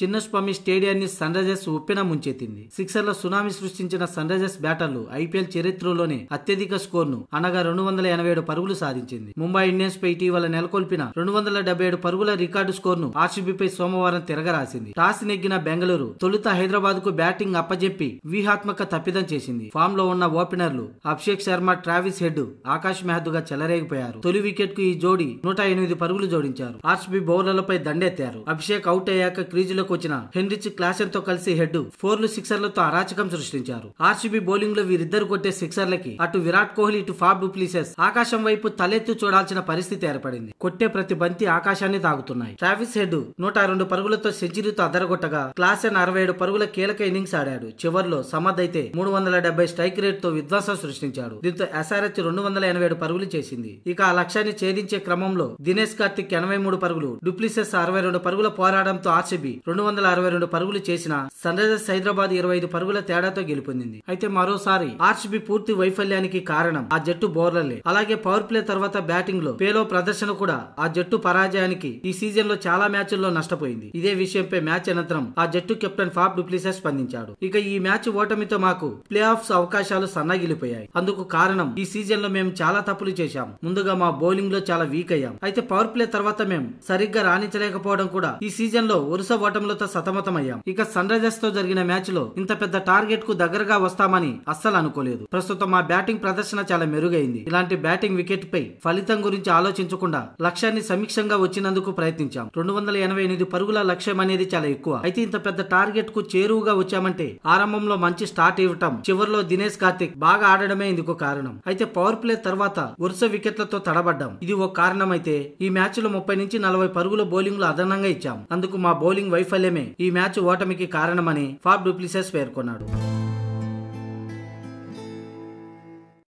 చిన్నస్వామి స్టేడియాన్ని Sunrisers ఉప్పెన ముంచెత్తింది సిక్సర్ల సునామీ సృష్టించిన సన్ రైజర్స్ బ్యాటర్లు ఐపీఎల్ చరిత్రలోనే అత్యధిక స్కోర్ను అనగా రెండు వందల ఎనభై ఏడు పరుగులు సాధించింది ముంబై ఇండియన్స్ పై ఇటీవల నెలకొల్పిన రెండు వందల డెబ్బై ఏడు పరుగుల రికార్డు స్కోర్ను ఆర్సీబీపై సోమవారం తిరగరాసింది టాస్ నెగ్గిన బెంగళూరు తొలుత హైదరాబాద్ కు బ్యాటింగ్ అప్పజెప్పి వ్యూహాత్మక తప్పిదం చేసింది ఫామ్ లో ఉన్న ఓపెనర్లు అభిషేక్ శర్మ ట్రావిస్ హెడ్ ఆకాష్ మెహద్దుగా చెలరేగిపోయారు తొలి వికెట్ కు ఈ జోడీ నూట ఎనిమిది పరుగులు జోడించారు ఆర్సీబీ బౌలర్లపై దండెత్తారు అభిషేక్ అవుట్ అయ్యాక క్రీజులో బరిలోకి వచ్చిన హెన్రిచ్ క్లాసెన్ తో కలిసి హెడ్ ఫోర్లు సిక్సర్లతో అరాచకం సృష్టించారు ఆర్సీబీ బౌలింగ్ లో వీరిద్దరు కొట్టే సిక్సర్లకి అటు విరాట్ కోహ్లీ ఇటు ఫాబ్ డూప్లీసెస్ ఆకాశం వైపు తలెత్తి చూడాల్సిన పరిస్థితి ఏర్పడింది కొట్టే ప్రతి బంతి ఆకాశాన్ని తాగుతున్నాయి ట్రావిస్ హెడ్ నూట రెండు పరుగులతో సెంచరీతో అదరగొట్టగా క్లాసెన్ అరవై ఏడు పరుగుల కీలక ఇన్నింగ్స్ ఆడాడు చివర్లో సమద్ అయితే మూడు వందల డెబ్బై స్ట్రైక్ రేట్ తో విధ్వంసం సృష్టించాడు దీంతో ఎస్ఆర్హెచ్ రెండు వందల ఎనభై ఏడు పరుగులు చేసింది ఇక ఆ లక్ష్యాన్ని ఛేదించే క్రమంలో దినేష్ కార్తిక్ ఎనభై మూడు పరుగులు డూప్లీసెస్ అరవై రెండు పరుగుల పోరాడంతో ఆర్సీబీ రెండు వందల అరవై రెండు పరుగులు చేసిన సన్ రైజర్స్ హైదరాబాద్ ఇరవై ఐదు పరుగుల తేడాతో గెలుపొందింది అయితే మరోసారి ఆర్సీబీ పూర్తి వైఫల్యానికి కారణం ఆ జట్టు బౌలర్లే అలాగే పవర్ ప్లే తర్వాత బ్యాటింగ్ లో పేలో ప్రదర్శన కూడా ఆ జట్టు పరాజయానికి ఈ సీజన్ లో చాలా మ్యాచ్ల్లో నష్టపోయింది ఇదే విషయంపై మ్యాచ్ అనంతరం ఆ జట్టు కెప్టెన్ ఫాప్ డూప్లిసే స్పందించాడు ఇక ఈ మ్యాచ్ ఓటమితో మాకు ప్లే ఆఫ్స్ అవకాశాలు సన్నగిలిపోయాయి అందుకు కారణం ఈ సీజన్ లో మేము చాలా తప్పులు చేశాం ముందుగా మా బౌలింగ్ లో చాలా వీక్ అయ్యాం అయితే పవర్ ప్లే తర్వాత మేము సరిగ్గా రాణించలేకపోవడం కూడా ఈ సీజన్ లో వరుస ఓటమి పరుగులతో సతమతమయ్యాం ఇక సన్ రైజర్స్ తో జరిగిన మ్యాచ్ లో ఇంత పెద్ద టార్గెట్ కు దగ్గరగా వస్తామని అస్సలు అనుకోలేదు ప్రస్తుతం మా బ్యాటింగ్ ప్రదర్శన చాలా మెరుగైంది ఇలాంటి బ్యాటింగ్ వికెట్ పై ఫలితం గురించి ఆలోచించకుండా లక్ష్యాన్ని సమీక్షంగా వచ్చినందుకు ప్రయత్నించాం రెండు వందల ఎనభై ఎనిమిది పరుగుల లక్ష్యం అనేది చాలా ఎక్కువ అయితే ఇంత పెద్ద టార్గెట్ కు చేరువుగా వచ్చామంటే ఆరంభంలో మంచి స్టార్ట్ ఇవ్వటం చివరిలో దినేష్ కార్తిక్ బాగా ఆడడమే ఇందుకు కారణం అయితే పవర్ ప్లే తర్వాత వరుస వికెట్లతో తడబడ్డాం ఇది ఒక కారణం అయితే ఈ మ్యాచ్ లో ముప్పై నుంచి నలభై పరుగుల లో అదనంగా ఇచ్చాం అందుకు మా బౌలింగ్ వైఫల్యం వైఫల్యమే ఈ మ్యాచ్ ఓటమికి కారణమని ఫాబ్ డూప్లిసెస్ పేర్కొన్నాడు